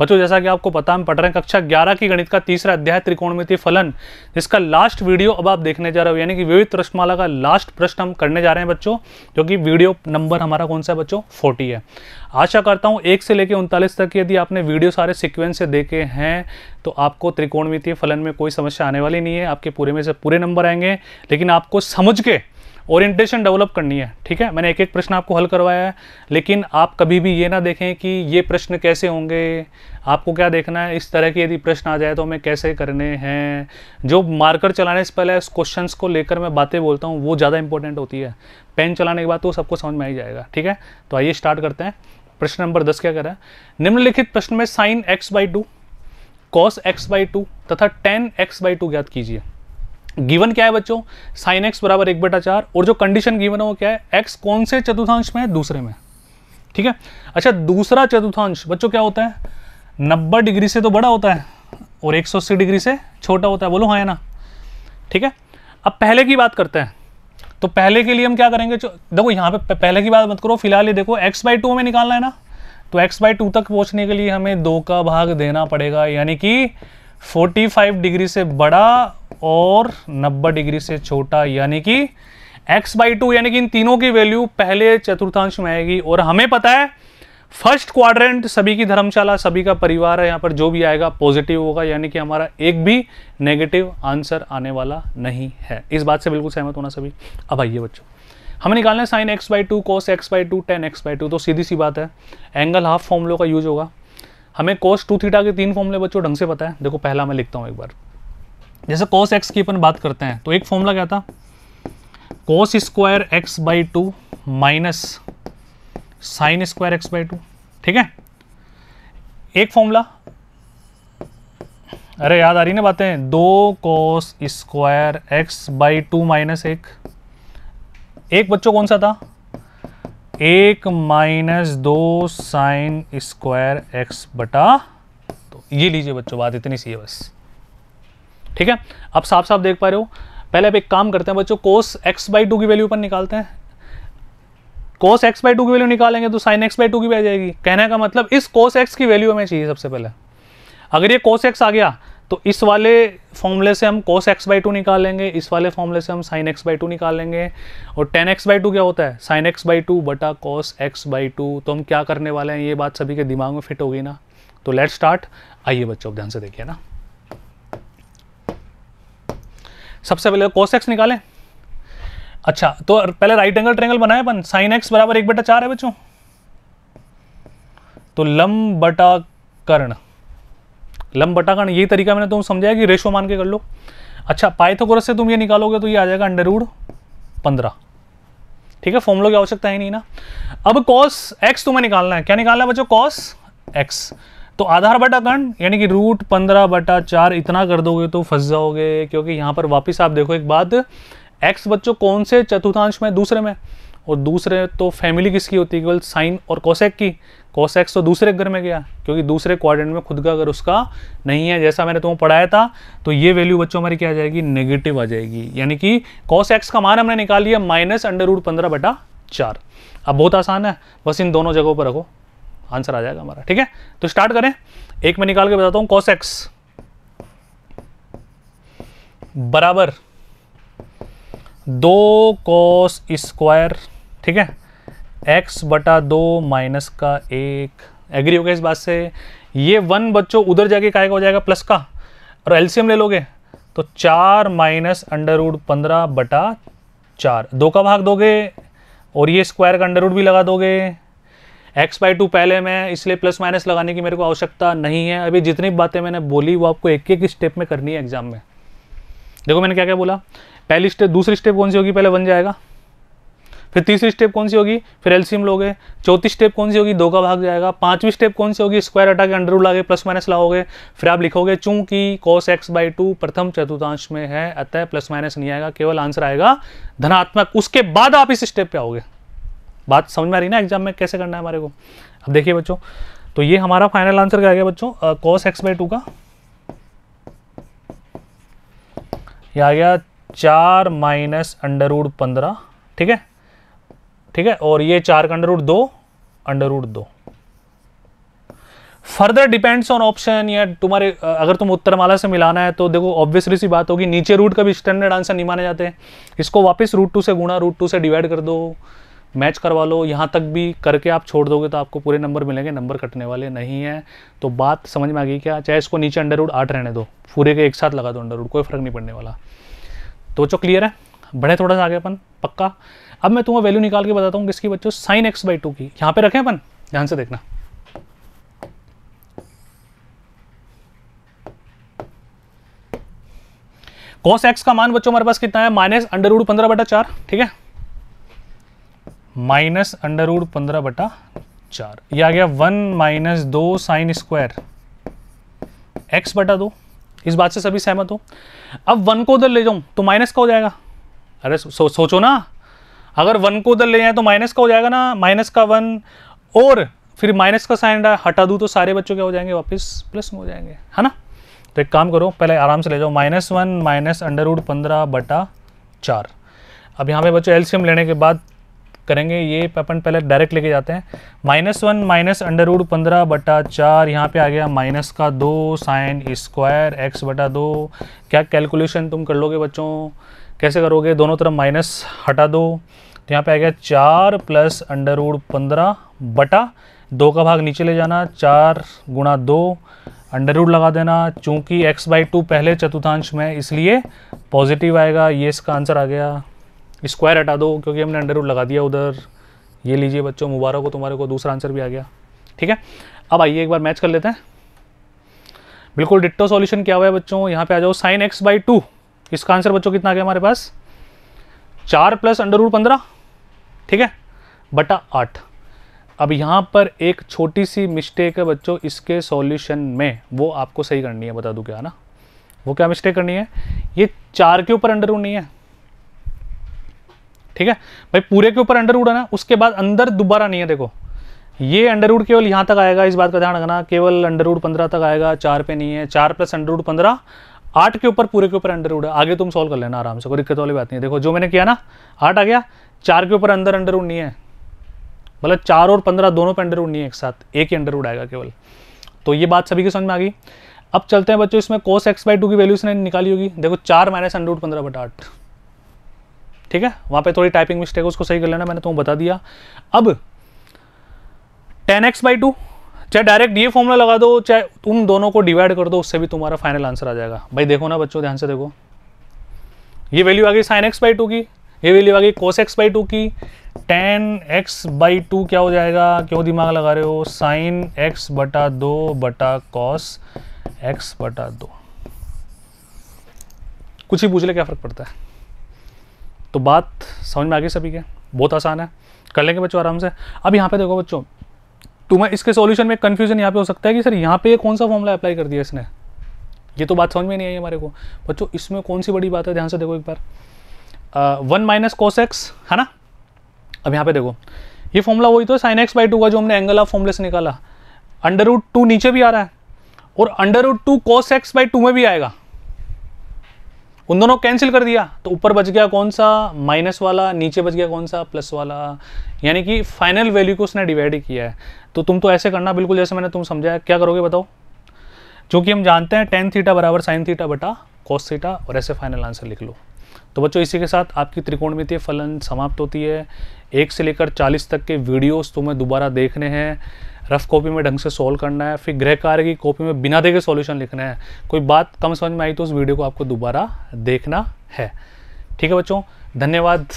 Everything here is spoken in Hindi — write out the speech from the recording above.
बच्चों जैसा कि आपको पता हम पढ़ रहे हैं कक्षा ग्यारह की गणित का तीसरा अध्याय त्रिकोण फलन जिसका लास्ट वीडियो अब आप देखने जा रहे हो यानी कि विविध प्रश्नमाला का लास्ट प्रश्न हम करने जा रहे हैं बच्चों जो कि वीडियो नंबर हमारा कौन सा है बच्चों फोर्टी है आशा करता हूँ एक से लेकर उनतालीस तक यदि आपने वीडियो सारे सिक्वेंस से देखे हैं तो आपको त्रिकोणमितीय फलन में कोई समस्या आने वाली नहीं है आपके पूरे में से पूरे नंबर आएंगे लेकिन आपको समझ के ओरिएंटेशन डेवलप करनी है ठीक है मैंने एक एक प्रश्न आपको हल करवाया है लेकिन आप कभी भी ये ना देखें कि ये प्रश्न कैसे होंगे आपको क्या देखना है इस तरह के यदि प्रश्न आ जाए तो हमें कैसे करने हैं जो मार्कर चलाने से पहले इस क्वेश्चन को लेकर मैं बातें बोलता हूँ वो ज़्यादा इंपॉर्टेंट होती है पेन चलाने के बाद तो सबको समझ में आ ही जाएगा ठीक है तो आइए स्टार्ट करते हैं प्रश्न नंबर दस क्या करें है निम्नलिखित प्रश्न में sine x by two cos x by two तथा टेन एक्स बाई टू ज्ञात कीजिए गिवन क्या है बच्चों साइन एक्स बराबर एक बटा चार और जो कंडीशन गिवन है वो क्या है एक्स कौन से चतुर्थांश में है दूसरे में ठीक है अच्छा दूसरा चतुर्थांश बच्चों क्या होता है नब्बे डिग्री से तो बड़ा होता है और अस्सी डिग्री से छोटा होता है बोलो हाँ है ना ठीक है अब पहले की बात करते हैं तो पहले के लिए हम क्या करेंगे देखो यहाँ पे पहले की बात मत करो फिलहाल ये देखो एक्स बाई टू में निकालना है ना तो एक्स बाई टू तक पहुँचने के लिए हमें दो का भाग देना पड़ेगा यानी कि 45 डिग्री से बड़ा और 90 डिग्री से छोटा यानी कि x बाई टू यानी कि इन तीनों की वैल्यू पहले चतुर्थांश में आएगी और हमें पता है फर्स्ट क्वाड्रेंट सभी की धर्मशाला सभी का परिवार है यहाँ पर जो भी आएगा पॉजिटिव होगा यानी कि हमारा एक भी नेगेटिव आंसर आने वाला नहीं है इस बात से बिल्कुल सहमत होना सभी अब आइए बच्चों हमें निकालना है sine x by two cos x by two tan x by two तो सीधी सी बात है एंगल हाफ फॉर्मुलो का यूज होगा हमें कोस टू थीटा के तीन फॉर्मूले बच्चों ढंग से पता है देखो पहला मैं लिखता हूँ एक बार जैसे कोस एक्स की अपन बात करते हैं तो एक फॉर्मूला क्या था cos square x by two minus sine square x by two ठीक है एक फॉर्मूला अरे याद आ रही ना बातें दो cos square x by two minus एक एक बच्चों कौन सा था एक माइनस दो साइन स्क्वायर एक्स बटा तो ये लीजिए बच्चों बात इतनी सी है बस ठीक है अब साफ साफ देख पा रहे हो पहले आप एक काम करते हैं बच्चों कोस एक्स बाई टू की वैल्यू पर निकालते हैं कोस एक्स बाई टू की वैल्यू निकालेंगे तो साइन एक्स बाई टू की भी आ जाएगी कहने का मतलब इस कोस एक्स की वैल्यू हमें चाहिए सबसे पहले अगर ये कोस एक्स आ गया तो इस वाले फॉर्मूले से हम कोस एक्स बाई टू निकालेंगे इस वाले फॉर्मूले से हम साइन एक्स बाई टू निकालेंगे और टेन एक्स बाई टू क्या होता है साइन एक्स बाई टू बटा कोस एक्स बाई टू तो हम क्या करने वाले हैं ये बात सभी के दिमाग में फिट हो गई ना तो लेट स्टार्ट आइए बच्चों ध्यान से देखिए ना सबसे पहले कोस एक्स निकालें अच्छा तो पहले राइट एंगल ट्रेंगल बनाए अपन साइन एक्स बराबर एक बटा चार है बच्चों तो लम बटा कर्ण लम बटाकन यही तरीका मैंने तुम समझाया कि रेशो मान के कर लो अच्छा पाइथागोरस से तुम ये निकालोगे तो ये आ जाएगा अंडरवुड पंद्रह ठीक है फॉर्मूलो की आवश्यकता है नहीं ना अब कॉस एक्स तुम्हें निकालना है क्या निकालना है बच्चों कॉस एक्स तो आधार बटा कर्ण यानी कि रूट पंद्रह बटा चार इतना कर दोगे तो फंस जाओगे क्योंकि यहाँ पर वापस आप देखो एक बात एक्स बच्चों कौन से चतुर्थांश में दूसरे में और दूसरे तो फैमिली किसकी होती है केवल साइन और कोसेक की कोसेक्स तो दूसरे घर में गया क्योंकि दूसरे क्वाड्रेंट में खुद का अगर उसका नहीं है जैसा मैंने तुम्हें पढ़ाया था तो ये वैल्यू बच्चों हमारी क्या आ जाएगी नेगेटिव आ जाएगी यानी कि कोसेक्स का मान हमने निकाल लिया माइनस अंडर रूट पंद्रह बटा चार अब बहुत आसान है बस इन दोनों जगहों पर रखो आंसर आ जाएगा हमारा ठीक है तो स्टार्ट करें एक में निकाल के बताता हूँ कोसेक्स बराबर दो कॉस स्क्वायर ठीक है एक्स बटा दो माइनस का एक एग्री हो गया इस बात से ये वन बच्चों उधर जाके काय का हो जाएगा प्लस का और एल्सियम ले लोगे तो चार माइनस अंडर रूड पंद्रह बटा चार दो का भाग दोगे और ये स्क्वायर का अंडर रूड भी लगा दोगे एक्स बाई टू पहले मैं इसलिए प्लस माइनस लगाने की मेरे को आवश्यकता नहीं है अभी जितनी बातें मैंने बोली वो आपको एक एक स्टेप में करनी है एग्जाम में देखो मैंने क्या क्या बोला पहली स्टेप दूसरी स्टेप कौन सी होगी पहले बन जाएगा फिर तीसरी स्टेप कौन सी होगी फिर एलसीएम लोगे चौथी स्टेप कौन सी होगी दो का भाग जाएगा पांचवी स्टेप कौन सी होगी स्क्वायर अटा के अंडर लागे प्लस माइनस लाओगे फिर आप लिखोगे चूंकि कॉस एक्स बाई टू प्रथम चतुर्थांश में है अतः प्लस माइनस नहीं आएगा केवल आंसर आएगा धनात्मक उसके बाद आप इस स्टेप पर आओगे बात समझ में आ रही ना एग्जाम में कैसे करना है हमारे को अब देखिए बच्चों तो ये हमारा फाइनल आंसर क्या गया बच्चों कॉस एक्स बाई टू का यह आ गया चार माइनस अंडर रूड पंद्रह ठीक है ठीक है और ये चार का अंडर रूट दो अंडर रूट दो फर्दर डिपेंड्स ऑन ऑप्शन या तुम्हारे अगर तुम उत्तरमाला से मिलाना है तो देखो ऑब्वियसली सी बात होगी नीचे रूट का भी स्टैंडर्ड आंसर नहीं माने जाते इसको वापस रूट टू से गुणा रूट टू से डिवाइड कर दो मैच करवा लो यहाँ तक भी करके आप छोड़ दोगे तो आपको पूरे नंबर मिलेंगे नंबर कटने वाले नहीं है तो बात समझ में आ गई क्या चाहे इसको नीचे अंडर रूट आठ रहने दो पूरे के एक साथ लगा दो अंडर रूट कोई फर्क नहीं पड़ने वाला तो चो क्लियर है बढ़े थोड़ा सा आगे अपन पक्का अब मैं तुम्हें वैल्यू निकाल के बताता हूँ किसकी बच्चों साइन एक्स बाई टू की यहाँ पे रखें अपन ध्यान से देखना कॉस एक्स का मान बच्चों हमारे पास कितना है माइनस अंडर रूड पंद्रह बटा चार ठीक है माइनस अंडर रूड पंद्रह बटा चार ये आ गया वन माइनस दो साइन स्क्वायर एक्स बटा दो इस बात से सभी सहमत हो अब वन को उधर ले जाऊं तो माइनस का हो जाएगा अरे सो, सो, सोचो ना अगर वन को उधर ले जाए तो माइनस का हो जाएगा ना माइनस का वन और फिर माइनस का साइन हटा दूँ तो सारे बच्चों क्या हो जाएंगे वापस प्लस में हो जाएंगे है ना तो एक काम करो पहले आराम से ले जाओ minus one minus under root पंद्रह बटा चार अब यहाँ पे बच्चों एलसीएम लेने के बाद करेंगे ये अपन पहले डायरेक्ट लेके जाते हैं minus one minus under root पंद्रह बटा चार यहाँ पर आ गया माइनस का दो साइन स्क्वायर एक्स बटा दो क्या कैलकुलेशन तुम कर लोगे बच्चों कैसे करोगे दोनों तरफ माइनस हटा दो तो यहाँ पे आ गया चार प्लस अंडर रूड पंद्रह बटा दो का भाग नीचे ले जाना चार गुणा दो अंडर रूड लगा देना चूँकि एक्स बाई टू पहले चतुर्थांश में इसलिए पॉजिटिव आएगा ये इसका आंसर आ गया स्क्वायर हटा दो क्योंकि हमने अंडर रूड लगा दिया उधर ये लीजिए बच्चों मुबारक हो तुम्हारे को दूसरा आंसर भी आ गया ठीक है अब आइए एक बार मैच कर लेते हैं बिल्कुल डिट्टो सॉल्यूशन क्या हुआ है बच्चों यहाँ पे आ जाओ साइन एक्स बाई टू इसका आंसर बच्चों कितना आ गया हमारे पास चार प्लस अंडर रूट पंद्रह ठीक है बटा आठ अब यहाँ पर एक छोटी सी मिस्टेक है बच्चों इसके सॉल्यूशन में वो आपको सही करनी है बता दूँ क्या ना वो क्या मिस्टेक करनी है ये चार के ऊपर अंडर रूट नहीं है ठीक है भाई पूरे के ऊपर अंडर रूट है ना उसके बाद अंदर दोबारा नहीं है देखो ये अंडर रूट केवल यहाँ तक आएगा इस बात का ध्यान रखना केवल अंडर रूट पंद्रह तक आएगा चार पे नहीं है चार प्लस अंडर रूट पंद्रह आठ के ऊपर पूरे के ऊपर अंडर रूट है आगे तुम सॉल्व कर लेना आराम से कोई दिक्कत वाली बात नहीं है देखो जो मैंने किया ना आठ आ गया चार के ऊपर अंदर अंडर उड़नी है मतलब चार और पंद्रह दोनों पे अंडर उड़नी है एक साथ एक ही अंडर उड़ाएगा केवल तो ये बात सभी के समझ में आ गई अब चलते हैं बच्चों इसमें कोस एक्स बाई टू की वैल्यू इसने निकाली होगी देखो चार माइनस अंडर रूट पंद्रह बटा आठ ठीक है वहाँ पर थोड़ी टाइपिंग मिस्टेक है उसको सही कर लेना मैंने तुम्हें बता दिया अब टेन एक्स बाई टू चाहे डायरेक्ट ये फॉर्मूला लगा दो चाहे तुम दोनों को डिवाइड कर दो उससे भी तुम्हारा फाइनल आंसर आ जाएगा भाई देखो ना बच्चों ध्यान से देखो ये वैल्यू आ गई साइन एक्स बाई टू की ये वैल्यू आ गई कोस एक्स बाई टू की टेन एक्स बाई टू क्या हो जाएगा क्यों दिमाग लगा रहे हो साइन एक्स बटा दो बटा कॉस एक्स बटा दो कुछ ही पूछ ले क्या फ़र्क पड़ता है तो बात समझ में आ गई सभी के बहुत आसान है कर लेंगे बच्चों आराम से अब यहाँ पे देखो बच्चों मैं इसके सॉल्यूशन में कन्फ्यूजन यहाँ पे हो सकता है कि सर यहाँ पे कौन सा फॉर्मूला अप्लाई कर दिया इसने ये तो बात समझ में नहीं आई हमारे को बच्चों इसमें कौन सी बड़ी बात है ध्यान से देखो एक बार वन माइनस कोस एक्स है ना अब यहाँ पे देखो ये फॉर्मूला वही तो साइन एक्स बाई टू का जो हमने एंगल ऑफ फॉर्मूले से निकाला अंडर रूट टू नीचे भी आ रहा है और under root two cos x by two में भी आएगा उन दोनों कैंसिल कर दिया तो ऊपर बच गया कौन सा माइनस वाला नीचे बच गया कौन सा प्लस वाला यानी कि फाइनल वैल्यू को उसने डिवाइड किया है तो तुम तो ऐसे करना बिल्कुल जैसे मैंने तुम समझाया क्या करोगे बताओ जो कि हम जानते हैं टेन थीटा बराबर साइन थीटा बटा कॉस थीटा और ऐसे फाइनल आंसर लिख लो तो बच्चों इसी के साथ आपकी त्रिकोणमितीय फलन समाप्त होती है एक से लेकर चालीस तक के वीडियोज तुम्हें दोबारा देखने हैं रफ कॉपी में ढंग से सोल्व करना है फिर गृह कार्य की कॉपी में बिना देखे सॉल्यूशन लिखना है कोई बात कम समझ में आई तो उस वीडियो को आपको दोबारा देखना है ठीक है बच्चों धन्यवाद